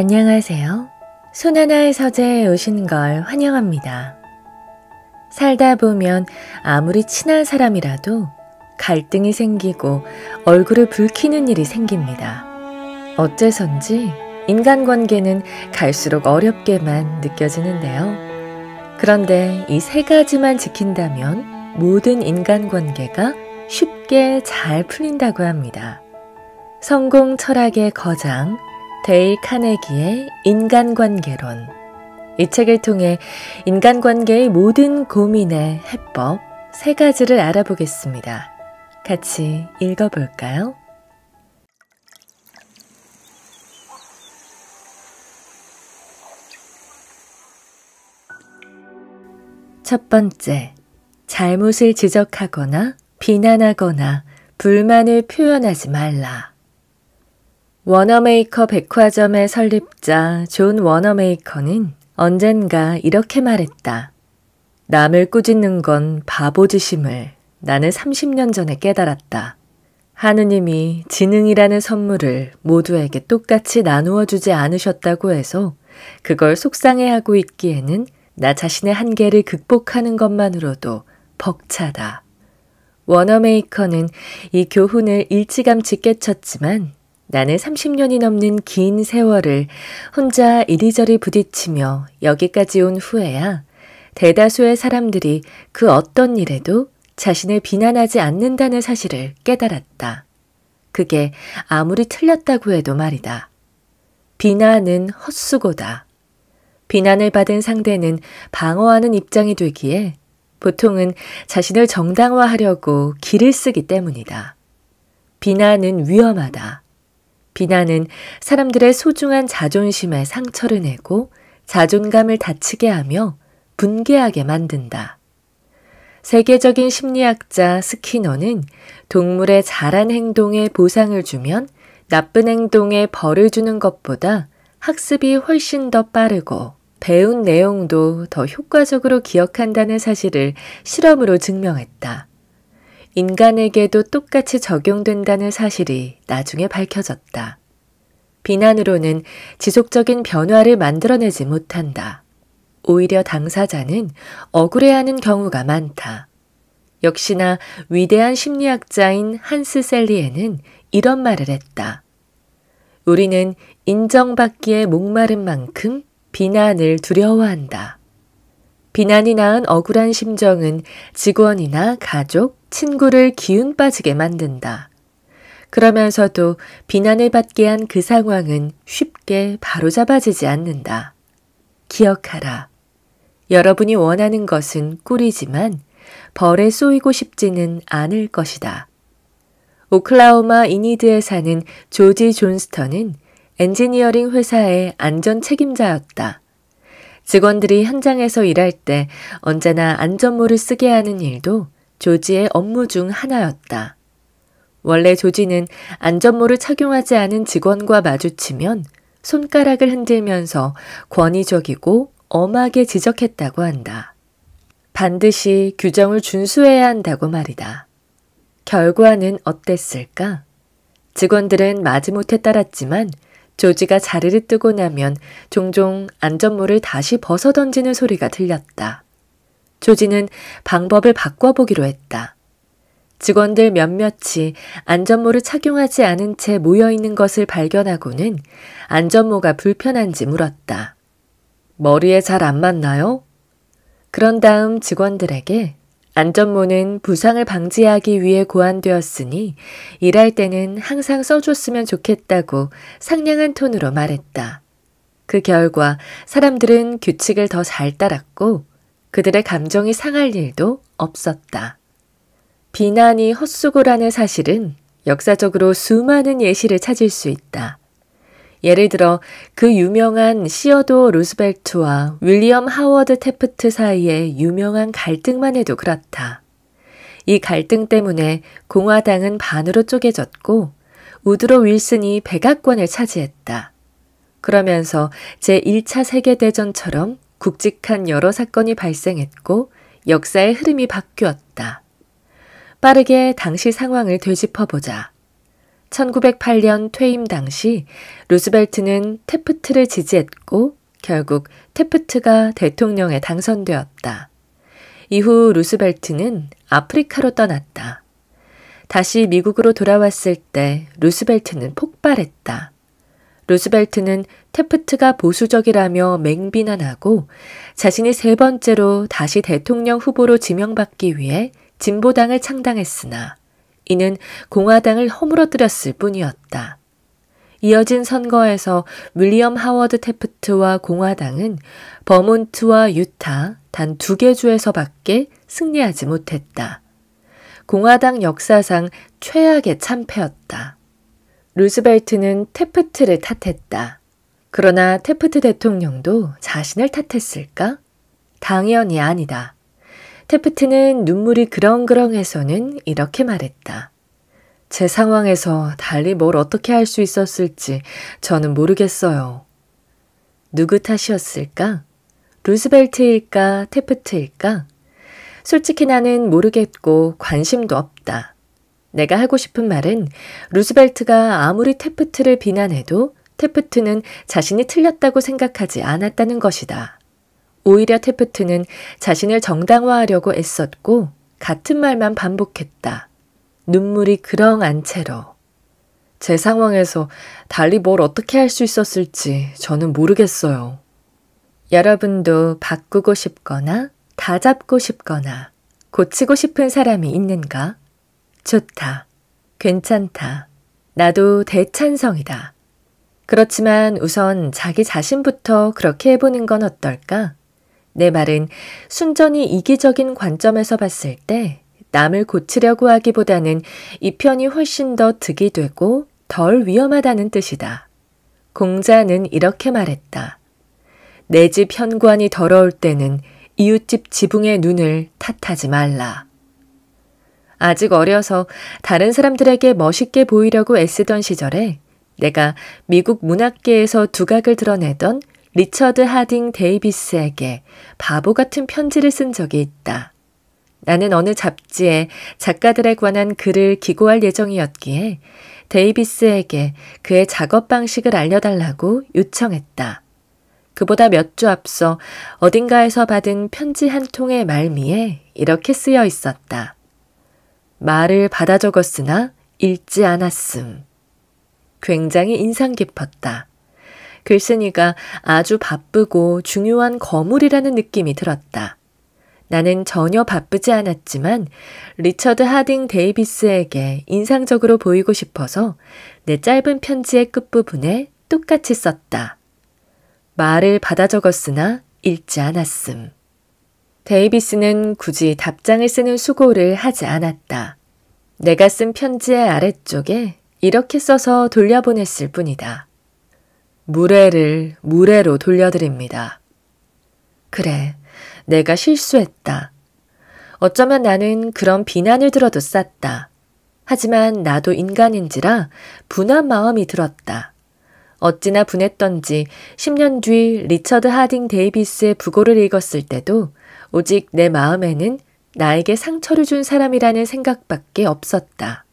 안녕하세요. 손하나의 서재에 오신 걸 환영합니다. 살다 보면 아무리 친한 사람이라도 갈등이 생기고 얼굴을 붉히는 일이 생깁니다. 어째선지 인간관계는 갈수록 어렵게만 느껴지는데요. 그런데 이 세 가지만 지킨다면 모든 인간관계가 쉽게 잘 풀린다고 합니다. 성공 철학의 거장, 데일 카네기의 인간관계론. 이 책을 통해 인간관계의 모든 고민의 해법 세 가지를 알아보겠습니다. 같이 읽어볼까요? 첫 번째, 잘못을 지적하거나 비난하거나 불만을 표현하지 말라. 워너메이커 백화점의 설립자 존 워너메이커는 언젠가 이렇게 말했다. 남을 꾸짖는 건 바보짓임을 나는 30년 전에 깨달았다. 하느님이 지능이라는 선물을 모두에게 똑같이 나누어 주지 않으셨다고 해서 그걸 속상해하고 있기에는 나 자신의 한계를 극복하는 것만으로도 벅차다. 워너메이커는 이 교훈을 일찌감치 깨쳤지만 나는 30년이 넘는 긴 세월을 혼자 이리저리 부딪히며 여기까지 온 후에야 대다수의 사람들이 그 어떤 일에도 자신을 비난하지 않는다는 사실을 깨달았다. 그게 아무리 틀렸다고 해도 말이다. 비난은 헛수고다. 비난을 받은 상대는 방어하는 입장이 되기에 보통은 자신을 정당화하려고 길을 쓰기 때문이다. 비난은 위험하다. 비난은 사람들의 소중한 자존심에 상처를 내고 자존감을 다치게 하며 분개하게 만든다. 세계적인 심리학자 스키너는 동물의 잘한 행동에 보상을 주면 나쁜 행동에 벌을 주는 것보다 학습이 훨씬 더 빠르고 배운 내용도 더 효과적으로 기억한다는 사실을 실험으로 증명했다. 인간에게도 똑같이 적용된다는 사실이 나중에 밝혀졌다. 비난으로는 지속적인 변화를 만들어내지 못한다. 오히려 당사자는 억울해하는 경우가 많다. 역시나 위대한 심리학자인 한스 셀리에는 이런 말을 했다. 우리는 인정받기에 목마른 만큼 비난을 두려워한다. 비난이 낳은 억울한 심정은 직원이나 가족, 친구를 기운 빠지게 만든다. 그러면서도 비난을 받게 한 그 상황은 쉽게 바로잡아지지 않는다. 기억하라. 여러분이 원하는 것은 꿀이지만 벌에 쏘이고 싶지는 않을 것이다. 오클라호마 이니드에 사는 조지 존스턴은 엔지니어링 회사의 안전 책임자였다. 직원들이 현장에서 일할 때 언제나 안전모를 쓰게 하는 일도 조지의 업무 중 하나였다. 원래 조지는 안전모를 착용하지 않은 직원과 마주치면 손가락을 흔들면서 권위적이고 엄하게 지적했다고 한다. 반드시 규정을 준수해야 한다고 말이다. 결과는 어땠을까? 직원들은 마지못해 따랐지만 조지가 자리를 뜨고 나면 종종 안전모를 다시 벗어 던지는 소리가 들렸다. 조지는 방법을 바꿔보기로 했다. 직원들 몇몇이 안전모를 착용하지 않은 채 모여있는 것을 발견하고는 안전모가 불편한지 물었다. 머리에 잘 안 맞나요? 그런 다음 직원들에게 안전모는 부상을 방지하기 위해 고안되었으니 일할 때는 항상 써줬으면 좋겠다고 상냥한 톤으로 말했다. 그 결과 사람들은 규칙을 더 잘 따랐고 그들의 감정이 상할 일도 없었다. 비난이 헛수고라는 사실은 역사적으로 수많은 예시를 찾을 수 있다. 예를 들어 그 유명한 시어도 루스벨트와 윌리엄 하워드 테프트 사이의 유명한 갈등만 해도 그렇다. 이 갈등 때문에 공화당은 반으로 쪼개졌고 우드로 윌슨이 백악관을 차지했다. 그러면서 제1차 세계대전처럼 굵직한 여러 사건이 발생했고 역사의 흐름이 바뀌었다. 빠르게 당시 상황을 되짚어보자. 1908년 퇴임 당시 루스벨트는 테프트를 지지했고 결국 테프트가 대통령에 당선되었다. 이후 루스벨트는 아프리카로 떠났다. 다시 미국으로 돌아왔을 때 루스벨트는 폭발했다. 루스벨트는 테프트가 보수적이라며 맹비난하고 자신이 세 번째로 다시 대통령 후보로 지명받기 위해 진보당을 창당했으나 이는 공화당을 허물어뜨렸을 뿐이었다. 이어진 선거에서 윌리엄 하워드 테프트와 공화당은 버몬트와 유타 단 두 개 주에서밖에 승리하지 못했다. 공화당 역사상 최악의 참패였다. 루스벨트는 테프트를 탓했다. 그러나 테프트 대통령도 자신을 탓했을까? 당연히 아니다. 테프트는 눈물이 그렁그렁해서는 이렇게 말했다. 제 상황에서 달리 뭘 어떻게 할 수 있었을지 저는 모르겠어요. 누구 탓이었을까? 루스벨트일까? 테프트일까? 솔직히 나는 모르겠고 관심도 없다. 내가 하고 싶은 말은 루스벨트가 아무리 테프트를 비난해도 테프트는 자신이 틀렸다고 생각하지 않았다는 것이다. 오히려 테프트는 자신을 정당화하려고 애썼고 같은 말만 반복했다. 눈물이 그렁한 채로. 제 상황에서 달리 뭘 어떻게 할 수 있었을지 저는 모르겠어요. 여러분도 바꾸고 싶거나 다잡고 싶거나 고치고 싶은 사람이 있는가? 좋다. 괜찮다. 나도 대찬성이다. 그렇지만 우선 자기 자신부터 그렇게 해보는 건 어떨까? 내 말은 순전히 이기적인 관점에서 봤을 때 남을 고치려고 하기보다는 이 편이 훨씬 더 득이 되고 덜 위험하다는 뜻이다. 공자는 이렇게 말했다. 내 집 현관이 더러울 때는 이웃집 지붕의 눈을 탓하지 말라. 아직 어려서 다른 사람들에게 멋있게 보이려고 애쓰던 시절에 내가 미국 문학계에서 두각을 드러내던 리처드 하딩 데이비스에게 바보 같은 편지를 쓴 적이 있다. 나는 어느 잡지에 작가들에 관한 글을 기고할 예정이었기에 데이비스에게 그의 작업 방식을 알려달라고 요청했다. 그보다 몇 주 앞서 어딘가에서 받은 편지 한 통의 말미에 이렇게 쓰여 있었다. 말을 받아 적었으나 읽지 않았음. 굉장히 인상 깊었다. 글쓴이가 아주 바쁘고 중요한 거물이라는 느낌이 들었다. 나는 전혀 바쁘지 않았지만 리처드 하딩 데이비스에게 인상적으로 보이고 싶어서 내 짧은 편지의 끝부분에 똑같이 썼다. 말을 받아 적었으나 읽지 않았음. 데이비스는 굳이 답장을 쓰는 수고를 하지 않았다. 내가 쓴 편지의 아래쪽에 이렇게 써서 돌려보냈을 뿐이다. 무례를 무례로 돌려드립니다. 그래, 내가 실수했다. 어쩌면 나는 그런 비난을 들어도 쌌다. 하지만 나도 인간인지라 분한 마음이 들었다. 어찌나 분했던지 10년 뒤 리처드 하딩 데이비스의 부고를 읽었을 때도 오직 내 마음에는 나에게 상처를 준 사람이라는 생각밖에 없었다.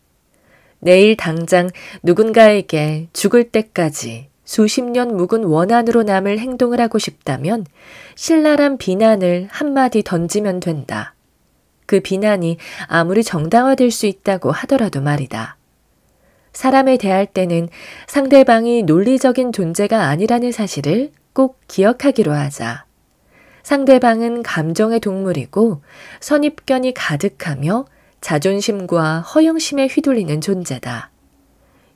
내일 당장 누군가에게 죽을 때까지 수십 년 묵은 원한으로 남을 행동을 하고 싶다면 신랄한 비난을 한마디 던지면 된다. 그 비난이 아무리 정당화될 수 있다고 하더라도 말이다. 사람에 대할 때는 상대방이 논리적인 존재가 아니라는 사실을 꼭 기억하기로 하자. 상대방은 감정의 동물이고 선입견이 가득하며 자존심과 허영심에 휘둘리는 존재다.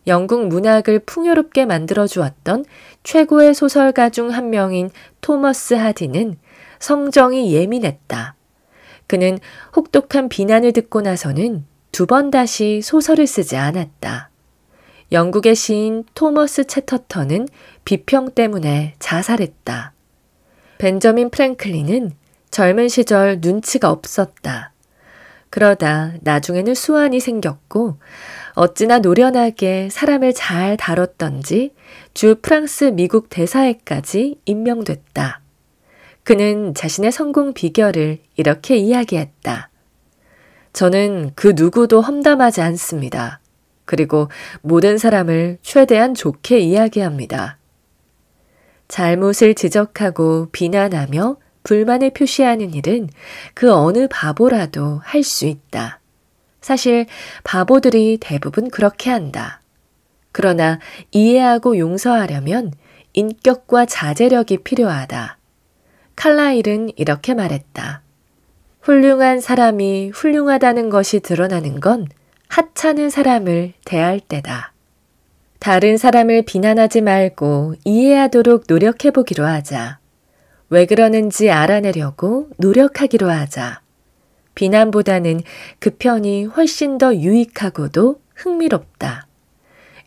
영국 문학을 풍요롭게 만들어 주었던 최고의 소설가 중 한 명인 토머스 하디는 성정이 예민했다. 그는 혹독한 비난을 듣고 나서는 두 번 다시 소설을 쓰지 않았다. 영국의 시인 토머스 채터턴은 비평 때문에 자살했다. 벤저민 프랭클린은 젊은 시절 눈치가 없었다. 그러다 나중에는 수완이 생겼고 어찌나 노련하게 사람을 잘 다뤘던지 주 프랑스 미국 대사에까지 임명됐다. 그는 자신의 성공 비결을 이렇게 이야기했다. 저는 그 누구도 험담하지 않습니다. 그리고 모든 사람을 최대한 좋게 이야기합니다. 잘못을 지적하고 비난하며 불만을 표시하는 일은 그 어느 바보라도 할 수 있다. 사실 바보들이 대부분 그렇게 한다. 그러나 이해하고 용서하려면 인격과 자제력이 필요하다. 칼라일은 이렇게 말했다. 훌륭한 사람이 훌륭하다는 것이 드러나는 건 하찮은 사람을 대할 때다. 다른 사람을 비난하지 말고 이해하도록 노력해보기로 하자. 왜 그러는지 알아내려고 노력하기로 하자. 비난보다는 그 편이 훨씬 더 유익하고도 흥미롭다.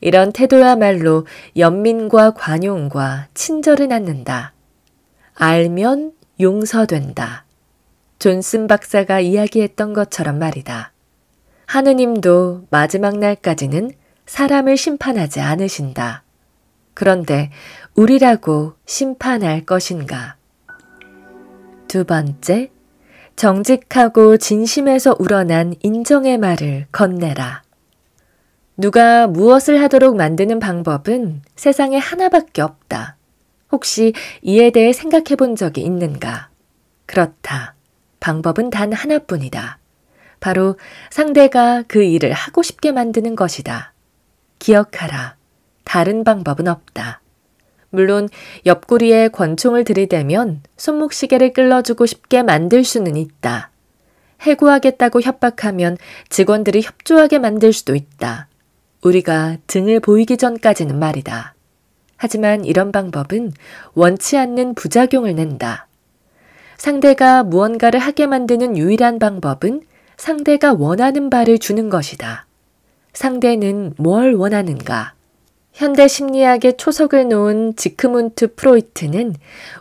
이런 태도야말로 연민과 관용과 친절을 낳는다. 알면 용서된다. 존슨 박사가 이야기했던 것처럼 말이다. 하느님도 마지막 날까지는 사람을 심판하지 않으신다. 그런데 우리라고 심판할 것인가? 두 번째, 정직하고 진심에서 우러난 인정의 말을 건네라. 누가 무엇을 하도록 만드는 방법은 세상에 하나밖에 없다. 혹시 이에 대해 생각해 본 적이 있는가? 그렇다. 방법은 단 하나뿐이다. 바로 상대가 그 일을 하고 싶게 만드는 것이다. 기억하라. 다른 방법은 없다. 물론 옆구리에 권총을 들이대면 손목시계를 끌어주고 싶게 만들 수는 있다. 해고하겠다고 협박하면 직원들이 협조하게 만들 수도 있다. 우리가 등을 보이기 전까지는 말이다. 하지만 이런 방법은 원치 않는 부작용을 낸다. 상대가 무언가를 하게 만드는 유일한 방법은 상대가 원하는 바를 주는 것이다. 상대는 뭘 원하는가? 현대 심리학의 초석을 놓은 지크문트 프로이트는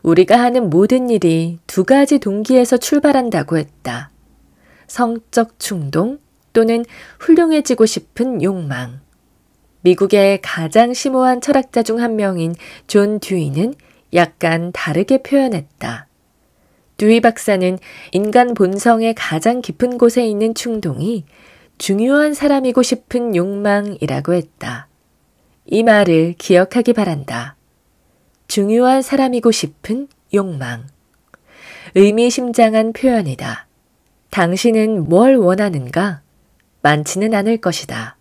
우리가 하는 모든 일이 두 가지 동기에서 출발한다고 했다. 성적 충동 또는 훌륭해지고 싶은 욕망. 미국의 가장 심오한 철학자 중 한 명인 존 듀이는 약간 다르게 표현했다. 듀이 박사는 인간 본성의 가장 깊은 곳에 있는 충동이 중요한 사람이고 싶은 욕망이라고 했다. 이 말을 기억하기 바란다. 중요한 사람이고 싶은 욕망. 의미심장한 표현이다. 당신은 뭘 원하는가? 많지는 않을 것이다.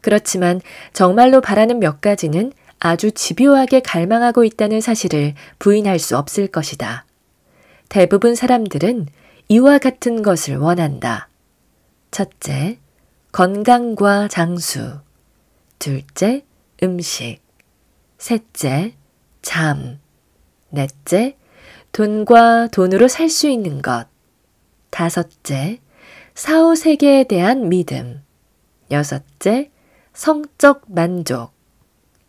그렇지만 정말로 바라는 몇 가지는 아주 집요하게 갈망하고 있다는 사실을 부인할 수 없을 것이다. 대부분 사람들은 이와 같은 것을 원한다. 첫째, 건강과 장수. 둘째, 음식. 셋째, 잠. 넷째, 돈과 돈으로 살 수 있는 것. 다섯째, 사후 세계에 대한 믿음. 여섯째, 성적 만족.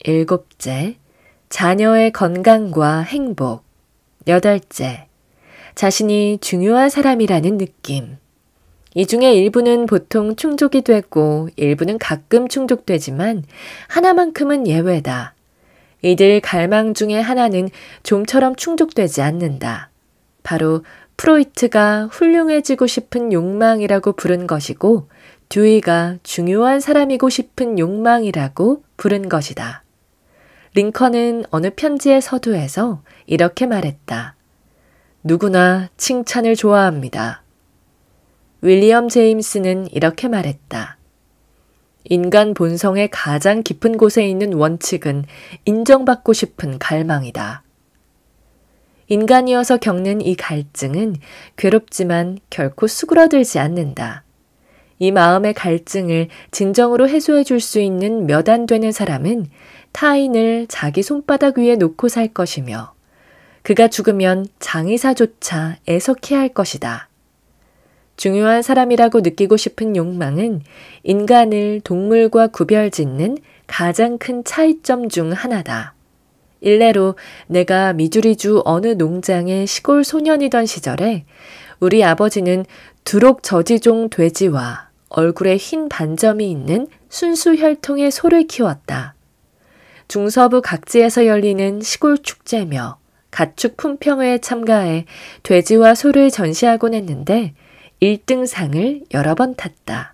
일곱째, 자녀의 건강과 행복. 여덟째, 자신이 중요한 사람이라는 느낌. 이 중에 일부는 보통 충족이 됐고 일부는 가끔 충족되지만 하나만큼은 예외다. 이들 갈망 중의 하나는 좀처럼 충족되지 않는다. 바로 프로이트가 훌륭해지고 싶은 욕망이라고 부른 것이고 듀이가 중요한 사람이고 싶은 욕망이라고 부른 것이다. 링컨은 어느 편지에 서두에서 이렇게 말했다. 누구나 칭찬을 좋아합니다. 윌리엄 제임스는 이렇게 말했다. 인간 본성의 가장 깊은 곳에 있는 원칙은 인정받고 싶은 갈망이다. 인간이어서 겪는 이 갈증은 괴롭지만 결코 수그러들지 않는다. 이 마음의 갈증을 진정으로 해소해 줄 수 있는 몇 안 되는 사람은 타인을 자기 손바닥 위에 놓고 살 것이며 그가 죽으면 장의사조차 애석해 할 것이다. 중요한 사람이라고 느끼고 싶은 욕망은 인간을 동물과 구별 짓는 가장 큰 차이점 중 하나다. 일례로 내가 미주리주 어느 농장의 시골 소년이던 시절에 우리 아버지는 두록 저지종 돼지와 얼굴에 흰 반점이 있는 순수 혈통의 소를 키웠다. 중서부 각지에서 열리는 시골 축제며 가축 품평회에 참가해 돼지와 소를 전시하곤 했는데 1등상을 여러 번 탔다.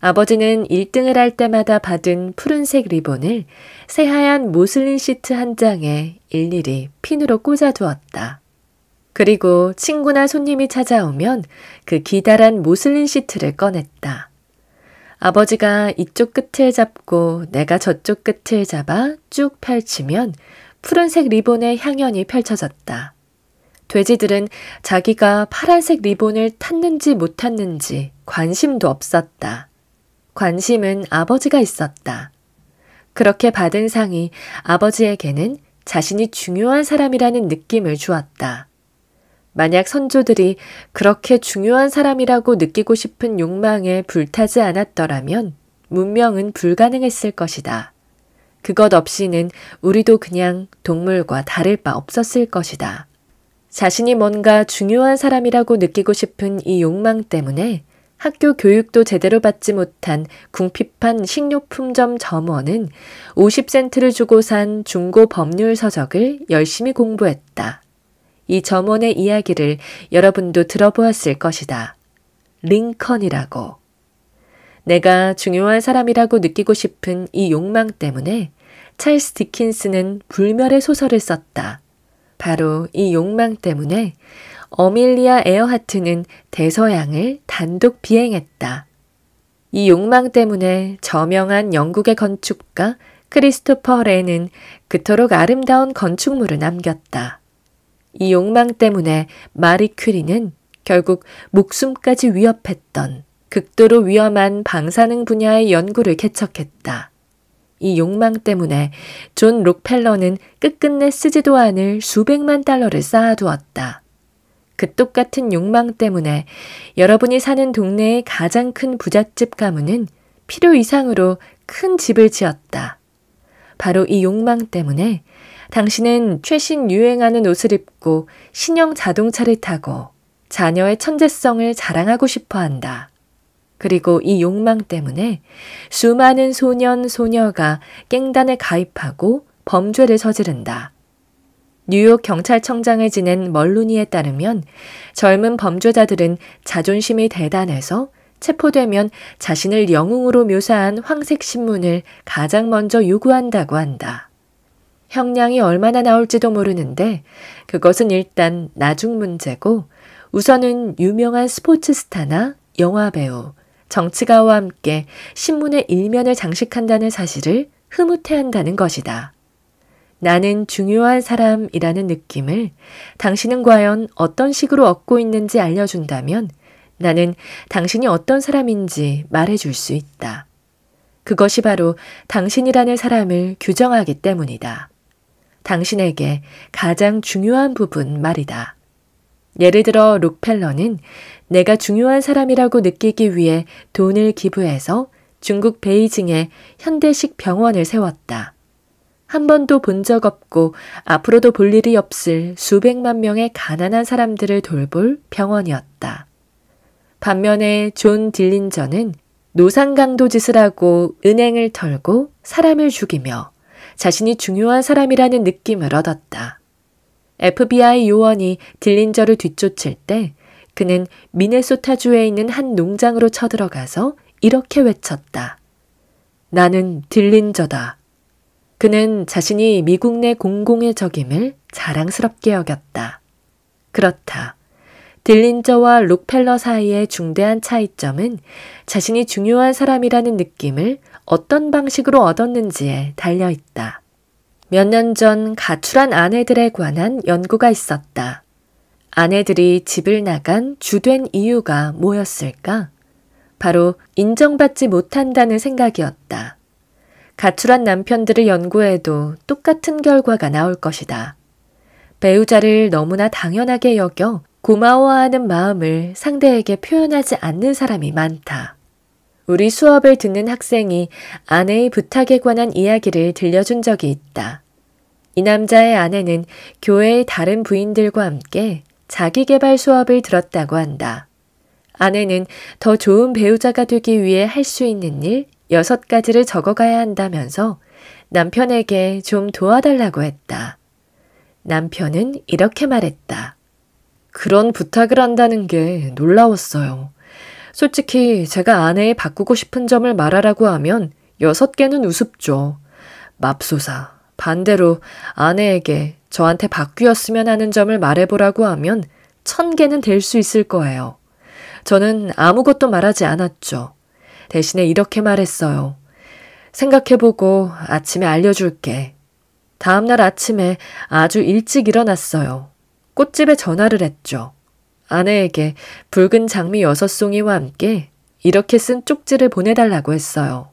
아버지는 1등을 할 때마다 받은 푸른색 리본을 새하얀 모슬린 시트 한 장에 일일이 핀으로 꽂아두었다. 그리고 친구나 손님이 찾아오면 그 기다란 모슬린 시트를 꺼냈다. 아버지가 이쪽 끝을 잡고 내가 저쪽 끝을 잡아 쭉 펼치면 푸른색 리본의 향연이 펼쳐졌다. 돼지들은 자기가 파란색 리본을 탔는지 못 탔는지 관심도 없었다. 관심은 아버지가 있었다. 그렇게 받은 상이 아버지에게는 자신이 중요한 사람이라는 느낌을 주었다. 만약 선조들이 그렇게 중요한 사람이라고 느끼고 싶은 욕망에 불타지 않았더라면 문명은 불가능했을 것이다. 그것 없이는 우리도 그냥 동물과 다를 바 없었을 것이다. 자신이 뭔가 중요한 사람이라고 느끼고 싶은 이 욕망 때문에 학교 교육도 제대로 받지 못한 궁핍한 식료품점 점원은 50센트를 주고 산 중고 법률 서적을 열심히 공부했다. 이 점원의 이야기를 여러분도 들어보았을 것이다. 링컨이라고. 내가 중요한 사람이라고 느끼고 싶은 이 욕망 때문에 찰스 디킨스는 불멸의 소설을 썼다. 바로 이 욕망 때문에 어밀리아 에어하트는 대서양을 단독 비행했다. 이 욕망 때문에 저명한 영국의 건축가 크리스토퍼 레는 그토록 아름다운 건축물을 남겼다. 이 욕망 때문에 마리 큐리는 결국 목숨까지 위협했던 극도로 위험한 방사능 분야의 연구를 개척했다. 이 욕망 때문에 존 록펠러는 끝끝내 쓰지도 않을 수백만 달러를 쌓아두었다. 그 똑같은 욕망 때문에 여러분이 사는 동네의 가장 큰 부잣집 가문은 필요 이상으로 큰 집을 지었다. 바로 이 욕망 때문에 당신은 최신 유행하는 옷을 입고 신형 자동차를 타고 자녀의 천재성을 자랑하고 싶어 한다. 그리고 이 욕망 때문에 수많은 소년, 소녀가 깽단에 가입하고 범죄를 저지른다. 뉴욕 경찰청장을 지낸 멀루니에 따르면 젊은 범죄자들은 자존심이 대단해서 체포되면 자신을 영웅으로 묘사한 황색 신문을 가장 먼저 요구한다고 한다. 형량이 얼마나 나올지도 모르는데 그것은 일단 나중 문제고 우선은 유명한 스포츠 스타나 영화배우, 정치가와 함께 신문의 일면을 장식한다는 사실을 흐뭇해한다는 것이다. 나는 중요한 사람이라는 느낌을 당신은 과연 어떤 식으로 얻고 있는지 알려준다면 나는 당신이 어떤 사람인지 말해줄 수 있다. 그것이 바로 당신이라는 사람을 규정하기 때문이다. 당신에게 가장 중요한 부분 말이다. 예를 들어 록펠러는 내가 중요한 사람이라고 느끼기 위해 돈을 기부해서 중국 베이징에 현대식 병원을 세웠다. 한 번도 본 적 없고 앞으로도 볼 일이 없을 수백만 명의 가난한 사람들을 돌볼 병원이었다. 반면에 존 딜린저는 노상강도 짓을 하고 은행을 털고 사람을 죽이며 자신이 중요한 사람이라는 느낌을 얻었다. FBI 요원이 딜린저를 뒤쫓을 때 그는 미네소타주에 있는 한 농장으로 쳐들어가서 이렇게 외쳤다. 나는 딜린저다. 그는 자신이 미국 내 공공의 적임을 자랑스럽게 여겼다. 그렇다. 딜린저와 록펠러 사이의 중대한 차이점은 자신이 중요한 사람이라는 느낌을 어떤 방식으로 얻었는지에 달려 있다. 몇 년 전 가출한 아내들에 관한 연구가 있었다. 아내들이 집을 나간 주된 이유가 뭐였을까? 바로 인정받지 못한다는 생각이었다. 가출한 남편들을 연구해도 똑같은 결과가 나올 것이다. 배우자를 너무나 당연하게 여겨 고마워하는 마음을 상대에게 표현하지 않는 사람이 많다. 우리 수업을 듣는 학생이 아내의 부탁에 관한 이야기를 들려준 적이 있다. 이 남자의 아내는 교회의 다른 부인들과 함께 자기개발 수업을 들었다고 한다. 아내는 더 좋은 배우자가 되기 위해 할 수 있는 일 6가지를 적어가야 한다면서 남편에게 좀 도와달라고 했다. 남편은 이렇게 말했다. 그런 부탁을 한다는 게 놀라웠어요. 솔직히 제가 아내의 바꾸고 싶은 점을 말하라고 하면 여섯 개는 우습죠. 맙소사. 반대로 아내에게 저한테 바뀌었으면 하는 점을 말해보라고 하면 천 개는 될 수 있을 거예요. 저는 아무것도 말하지 않았죠. 대신에 이렇게 말했어요. 생각해보고 아침에 알려줄게. 다음날 아침에 아주 일찍 일어났어요. 꽃집에 전화를 했죠. 아내에게 붉은 장미 여섯 송이와 함께 이렇게 쓴 쪽지를 보내달라고 했어요.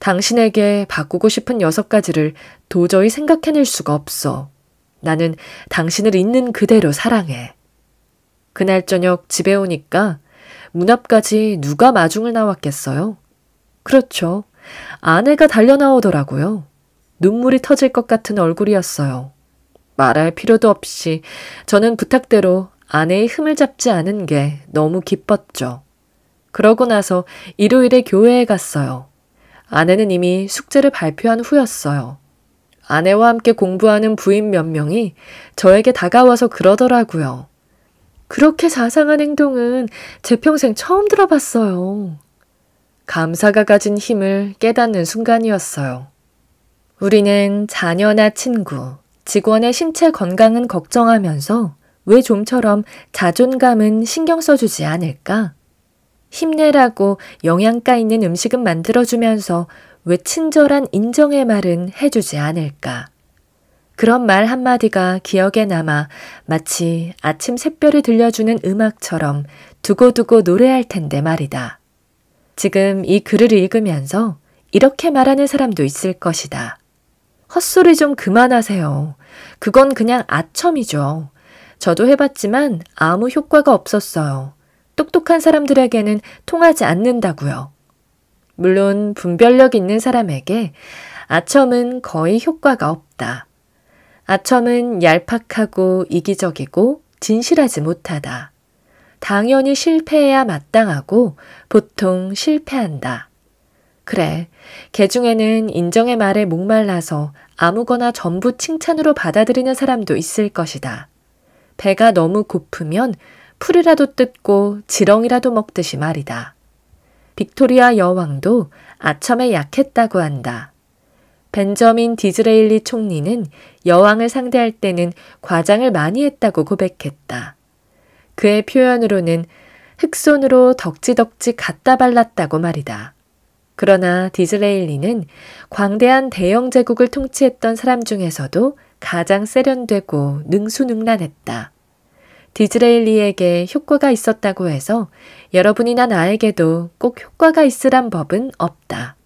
당신에게 바꾸고 싶은 여섯 가지를 도저히 생각해낼 수가 없어. 나는 당신을 있는 그대로 사랑해. 그날 저녁 집에 오니까 문 앞까지 누가 마중을 나왔겠어요? 그렇죠. 아내가 달려나오더라고요. 눈물이 터질 것 같은 얼굴이었어요. 말할 필요도 없이 저는 부탁대로 아내의 흠을 잡지 않은 게 너무 기뻤죠. 그러고 나서 일요일에 교회에 갔어요. 아내는 이미 숙제를 발표한 후였어요. 아내와 함께 공부하는 부인 몇 명이 저에게 다가와서 그러더라고요. 그렇게 자상한 행동은 제 평생 처음 들어봤어요. 감사가 가진 힘을 깨닫는 순간이었어요. 우리는 자녀나 친구, 직원의 신체 건강은 걱정하면서 왜 좀처럼 자존감은 신경 써주지 않을까? 힘내라고 영양가 있는 음식은 만들어주면서 왜 친절한 인정의 말은 해주지 않을까. 그런 말 한마디가 기억에 남아 마치 아침 샛별이 들려주는 음악처럼 두고두고 노래할 텐데 말이다. 지금 이 글을 읽으면서 이렇게 말하는 사람도 있을 것이다. 헛소리 좀 그만하세요. 그건 그냥 아첨이죠. 저도 해봤지만 아무 효과가 없었어요. 똑똑한 사람들에게는 통하지 않는다고요. 물론 분별력 있는 사람에게 아첨은 거의 효과가 없다. 아첨은 얄팍하고 이기적이고 진실하지 못하다. 당연히 실패해야 마땅하고 보통 실패한다. 그래, 개 중에는 인정의 말에 목말라서 아무거나 전부 칭찬으로 받아들이는 사람도 있을 것이다. 배가 너무 고프면 풀이라도 뜯고 지렁이라도 먹듯이 말이다. 빅토리아 여왕도 아첨에 약했다고 한다. 벤저민 디즈레일리 총리는 여왕을 상대할 때는 과장을 많이 했다고 고백했다. 그의 표현으로는 흑손으로 덕지덕지 갖다 발랐다고 말이다. 그러나 디즈레일리는 광대한 대영 제국을 통치했던 사람 중에서도 가장 세련되고 능수능란했다. 디즈레일리에게 효과가 있었다고 해서 여러분이나 나에게도 꼭 효과가 있으란 법은 없다.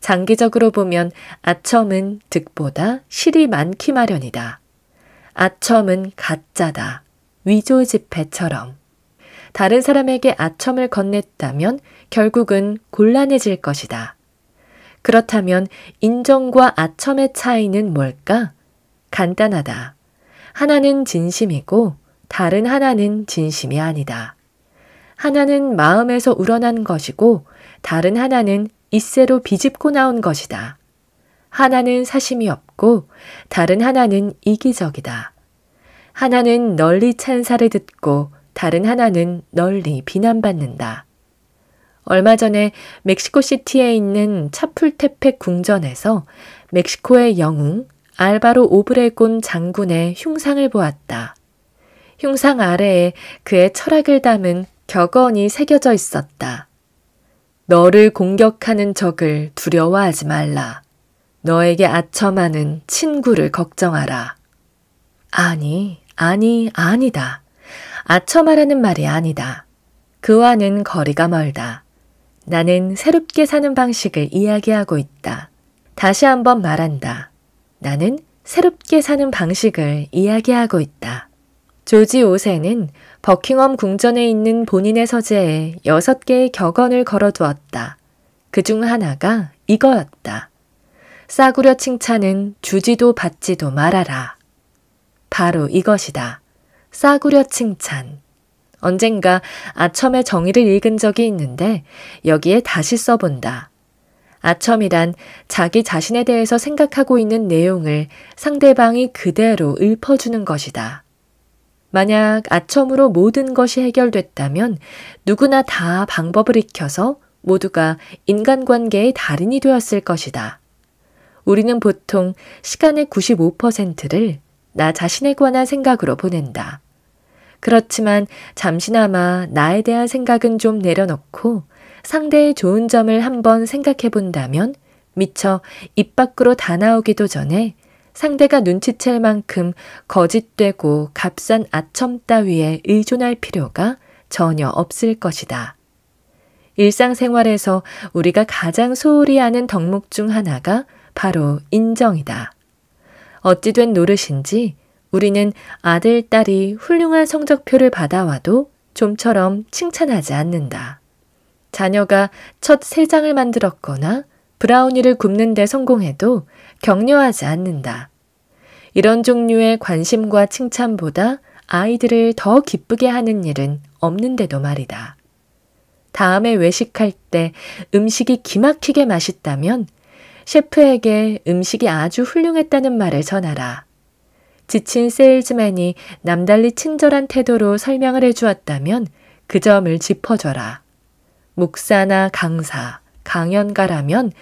장기적으로 보면 아첨은 득보다 실이 많기 마련이다. 아첨은 가짜다. 위조 지폐처럼. 다른 사람에게 아첨을 건넸다면 결국은 곤란해질 것이다. 그렇다면 인정과 아첨의 차이는 뭘까? 간단하다. 하나는 진심이고 다른 하나는 진심이 아니다. 하나는 마음에서 우러난 것이고 다른 하나는 이세로 비집고 나온 것이다. 하나는 사심이 없고 다른 하나는 이기적이다. 하나는 널리 찬사를 듣고 다른 하나는 널리 비난받는다. 얼마 전에 멕시코 시티에 있는 차풀테펙 궁전에서 멕시코의 영웅 알바로 오브레곤 장군의 흉상을 보았다. 흉상 아래에 그의 철학을 담은 격언이 새겨져 있었다. 너를 공격하는 적을 두려워하지 말라. 너에게 아첨하는 친구를 걱정하라. 아니, 아니, 아니다. 아첨하라는 말이 아니다. 그와는 거리가 멀다. 나는 새롭게 사는 방식을 이야기하고 있다. 다시 한번 말한다. 나는 새롭게 사는 방식을 이야기하고 있다. 조지 5세는 버킹엄 궁전에 있는 본인의 서재에 6개의 격언을 걸어두었다. 그 중 하나가 이거였다. 싸구려 칭찬은 주지도 받지도 말아라. 바로 이것이다. 싸구려 칭찬. 언젠가 아첨의 정의를 읽은 적이 있는데 여기에 다시 써본다. 아첨이란 자기 자신에 대해서 생각하고 있는 내용을 상대방이 그대로 읊어주는 것이다. 만약 아첨으로 모든 것이 해결됐다면 누구나 다 방법을 익혀서 모두가 인간관계의 달인이 되었을 것이다. 우리는 보통 시간의 95%를 나 자신에 관한 생각으로 보낸다. 그렇지만 잠시나마 나에 대한 생각은 좀 내려놓고 상대의 좋은 점을 한번 생각해 본다면 미처 입 밖으로 다 나오기도 전에 상대가 눈치챌 만큼 거짓되고 값싼 아첨 따위에 의존할 필요가 전혀 없을 것이다. 일상생활에서 우리가 가장 소홀히 하는 덕목 중 하나가 바로 인정이다. 어찌된 노릇인지 우리는 아들, 딸이 훌륭한 성적표를 받아와도 좀처럼 칭찬하지 않는다. 자녀가 첫 세장을 만들었거나 브라우니를 굽는데 성공해도 격려하지 않는다. 이런 종류의 관심과 칭찬보다 아이들을 더 기쁘게 하는 일은 없는데도 말이다. 다음에 외식할 때 음식이 기막히게 맛있다면 셰프에게 음식이 아주 훌륭했다는 말을 전하라. 지친 세일즈맨이 남달리 친절한 태도로 설명을 해주었다면 그 점을 짚어줘라. 목사나 강사, 강연가라면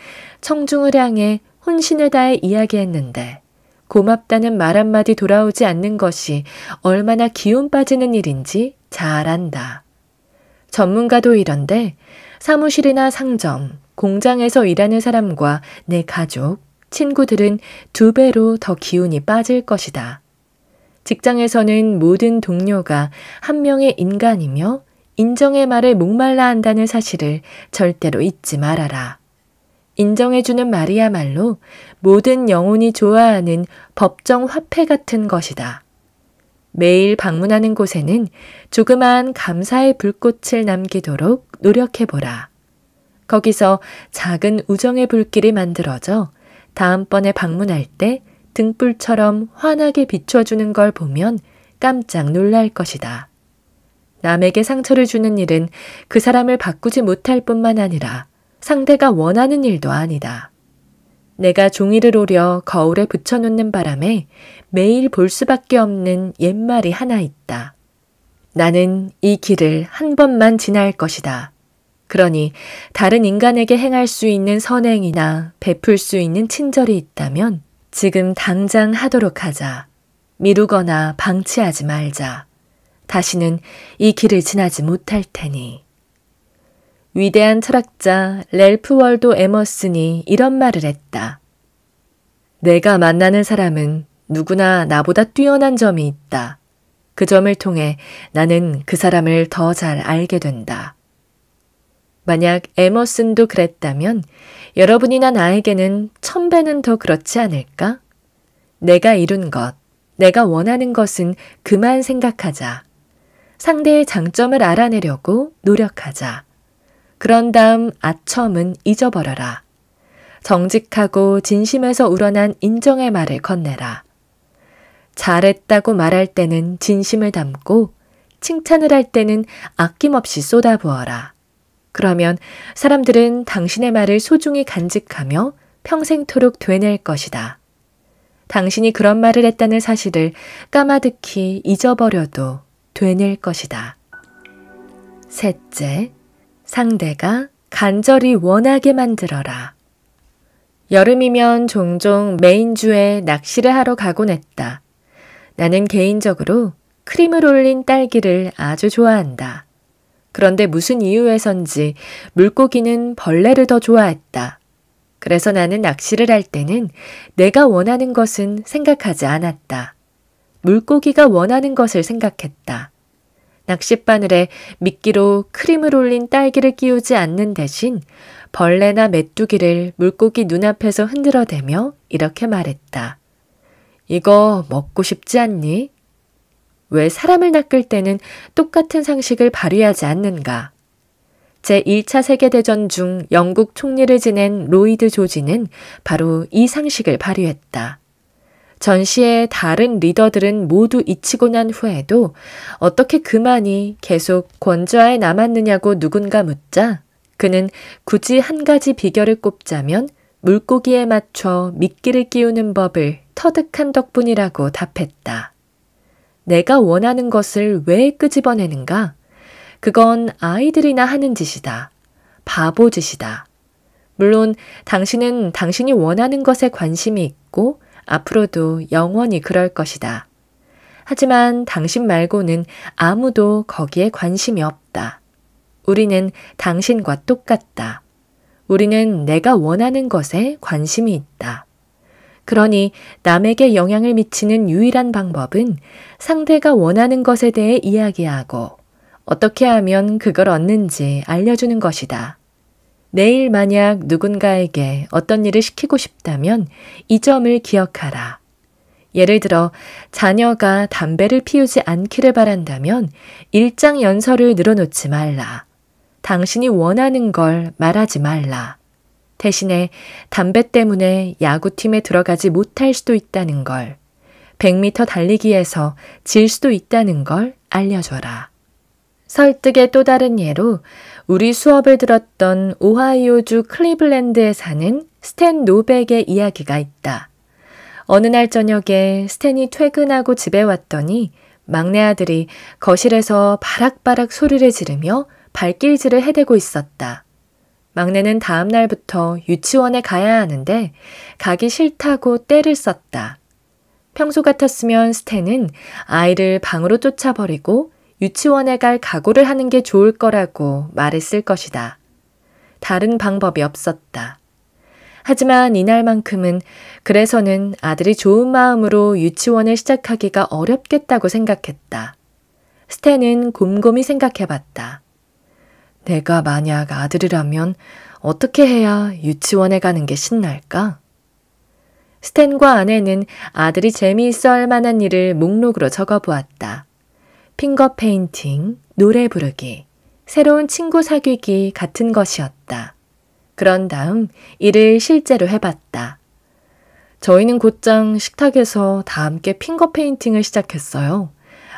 청중을 향해 혼신을 다해 이야기했는데 고맙다는 말 한마디 돌아오지 않는 것이 얼마나 기운 빠지는 일인지 잘 안다. 전문가도 이런데 사무실이나 상점, 공장에서 일하는 사람과 내 가족, 친구들은 두 배로 더 기운이 빠질 것이다. 직장에서는 모든 동료가 한 명의 인간이며 인정의 말에 목말라 한다는 사실을 절대로 잊지 말아라. 인정해주는 말이야말로 모든 영혼이 좋아하는 법정 화폐 같은 것이다. 매일 방문하는 곳에는 조그마한 감사의 불꽃을 남기도록 노력해보라. 거기서 작은 우정의 불길이 만들어져 다음번에 방문할 때 등불처럼 환하게 비춰주는 걸 보면 깜짝 놀랄 것이다. 남에게 상처를 주는 일은 그 사람을 바꾸지 못할 뿐만 아니라 상대가 원하는 일도 아니다. 내가 종이를 오려 거울에 붙여놓는 바람에 매일 볼 수밖에 없는 옛말이 하나 있다. 나는 이 길을 한 번만 지날 것이다. 그러니 다른 인간에게 행할 수 있는 선행이나 베풀 수 있는 친절이 있다면 지금 당장 하도록 하자. 미루거나 방치하지 말자. 다시는 이 길을 지나지 못할 테니. 위대한 철학자 랠프 월도 에머슨이 이런 말을 했다. 내가 만나는 사람은 누구나 나보다 뛰어난 점이 있다. 그 점을 통해 나는 그 사람을 더 잘 알게 된다. 만약 에머슨도 그랬다면 여러분이나 나에게는 천 배는 더 그렇지 않을까? 내가 이룬 것, 내가 원하는 것은 그만 생각하자. 상대의 장점을 알아내려고 노력하자. 그런 다음 아첨은 잊어버려라. 정직하고 진심에서 우러난 인정의 말을 건네라. 잘했다고 말할 때는 진심을 담고 칭찬을 할 때는 아낌없이 쏟아부어라. 그러면 사람들은 당신의 말을 소중히 간직하며 평생토록 되낼 것이다. 당신이 그런 말을 했다는 사실을 까마득히 잊어버려도 되낼 것이다. 셋째, 상대가 간절히 원하게 만들어라. 여름이면 종종 메인주에 낚시를 하러 가곤 했다. 나는 개인적으로 크림을 올린 딸기를 아주 좋아한다. 그런데 무슨 이유에선지 물고기는 벌레를 더 좋아했다. 그래서 나는 낚시를 할 때는 내가 원하는 것은 생각하지 않았다. 물고기가 원하는 것을 생각했다. 낚싯바늘에 미끼로 크림을 올린 딸기를 끼우지 않는 대신 벌레나 메뚜기를 물고기 눈앞에서 흔들어대며 이렇게 말했다. 이거 먹고 싶지 않니? 왜 사람을 낚을 때는 똑같은 상식을 발휘하지 않는가? 제1차 세계대전 중 영국 총리를 지낸 로이드 조지는 바로 이 상식을 발휘했다. 전시의 다른 리더들은 모두 잊히고 난 후에도 어떻게 그만이 계속 권좌에 남았느냐고 누군가 묻자 그는 굳이 한 가지 비결을 꼽자면 물고기에 맞춰 미끼를 끼우는 법을 터득한 덕분이라고 답했다. 내가 원하는 것을 왜 끄집어내는가? 그건 아이들이나 하는 짓이다. 바보 짓이다. 물론 당신은 당신이 원하는 것에 관심이 있고 앞으로도 영원히 그럴 것이다. 하지만 당신 말고는 아무도 거기에 관심이 없다. 우리는 당신과 똑같다. 우리는 내가 원하는 것에 관심이 있다. 그러니 남에게 영향을 미치는 유일한 방법은 상대가 원하는 것에 대해 이야기하고 어떻게 하면 그걸 얻는지 알려주는 것이다. 내일 만약 누군가에게 어떤 일을 시키고 싶다면 이 점을 기억하라. 예를 들어 자녀가 담배를 피우지 않기를 바란다면 일장 연설을 늘어놓지 말라. 당신이 원하는 걸 말하지 말라. 대신에 담배 때문에 야구팀에 들어가지 못할 수도 있다는 걸, 100m 달리기에서 질 수도 있다는 걸 알려줘라. 설득의 또 다른 예로 우리 수업을 들었던 오하이오주 클리블랜드에 사는 스탠 노백의 이야기가 있다. 어느 날 저녁에 스탠이 퇴근하고 집에 왔더니 막내 아들이 거실에서 바락바락 소리를 지르며 발길질을 해대고 있었다. 막내는 다음 날부터 유치원에 가야 하는데 가기 싫다고 떼를 썼다. 평소 같았으면 스탠은 아이를 방으로 쫓아버리고 유치원에 갈 각오를 하는 게 좋을 거라고 말했을 것이다. 다른 방법이 없었다. 하지만 이날만큼은 그래서는 아들이 좋은 마음으로 유치원을 시작하기가 어렵겠다고 생각했다. 스탠은 곰곰이 생각해봤다. 내가 만약 아들이라면 어떻게 해야 유치원에 가는 게 신날까? 스탠과 아내는 아들이 재미있어 할 만한 일을 목록으로 적어보았다. 핑거 페인팅, 노래 부르기, 새로운 친구 사귀기 같은 것이었다. 그런 다음 일을 실제로 해봤다. 저희는 곧장 식탁에서 다 함께 핑거 페인팅을 시작했어요.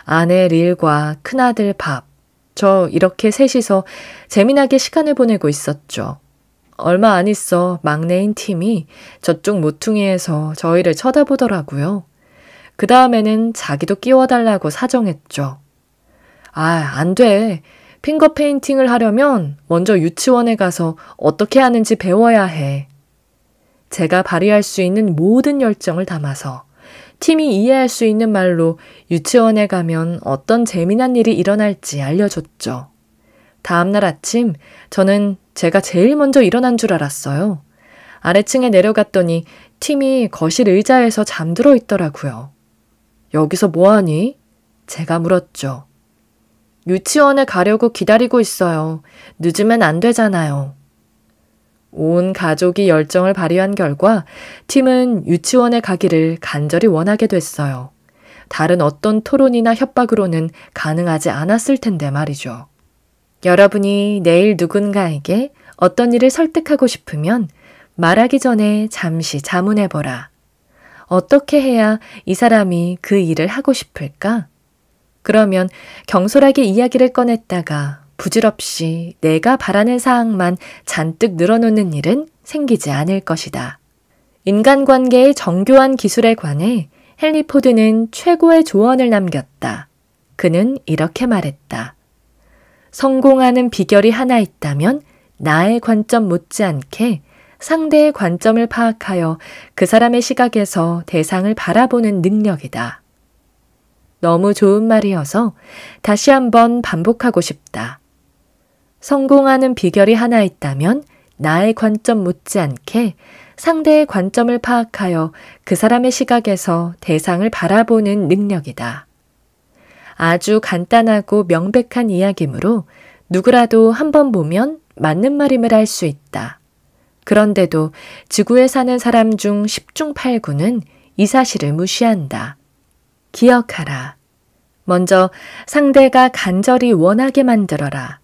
아내 릴과 큰아들 밥. 저 이렇게 셋이서 재미나게 시간을 보내고 있었죠. 얼마 안 있어 막내인 팀이 저쪽 모퉁이에서 저희를 쳐다보더라고요. 그 다음에는 자기도 끼워달라고 사정했죠. 아, 안 돼. 핑거 페인팅을 하려면 먼저 유치원에 가서 어떻게 하는지 배워야 해. 제가 발휘할 수 있는 모든 열정을 담아서 팀이 이해할 수 있는 말로 유치원에 가면 어떤 재미난 일이 일어날지 알려줬죠. 다음날 아침 저는 제가 제일 먼저 일어난 줄 알았어요. 아래층에 내려갔더니 팀이 거실 의자에서 잠들어 있더라고요. 여기서 뭐하니? 제가 물었죠. 유치원에 가려고 기다리고 있어요. 늦으면 안 되잖아요. 온 가족이 열정을 발휘한 결과 팀은 유치원에 가기를 간절히 원하게 됐어요. 다른 어떤 토론이나 협박으로는 가능하지 않았을 텐데 말이죠. 여러분이 내일 누군가에게 어떤 일을 설득하고 싶으면 말하기 전에 잠시 자문해보라. 어떻게 해야 이 사람이 그 일을 하고 싶을까? 그러면 경솔하게 이야기를 꺼냈다가 부질없이 내가 바라는 사항만 잔뜩 늘어놓는 일은 생기지 않을 것이다. 인간관계의 정교한 기술에 관해 헨리 포드는 최고의 조언을 남겼다. 그는 이렇게 말했다. 성공하는 비결이 하나 있다면 나의 관점 못지않게 상대의 관점을 파악하여 그 사람의 시각에서 대상을 바라보는 능력이다. 너무 좋은 말이어서 다시 한번 반복하고 싶다. 성공하는 비결이 하나 있다면 나의 관점 못지않게 상대의 관점을 파악하여 그 사람의 시각에서 대상을 바라보는 능력이다. 아주 간단하고 명백한 이야기므로 누구라도 한번 보면 맞는 말임을 알 수 있다. 그런데도 지구에 사는 사람 중 10중 8구는 이 사실을 무시한다. 기억하라. 먼저 상대가 간절히 원하게 만들어라.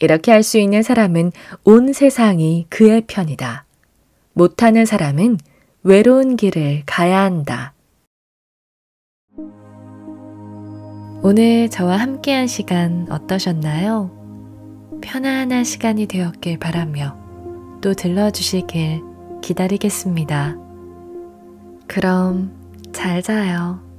이렇게 할 수 있는 사람은 온 세상이 그의 편이다. 못하는 사람은 외로운 길을 가야 한다. 오늘 저와 함께한 시간 어떠셨나요? 편안한 시간이 되었길 바라며 또 들러주시길 기다리겠습니다. 그럼 잘 자요.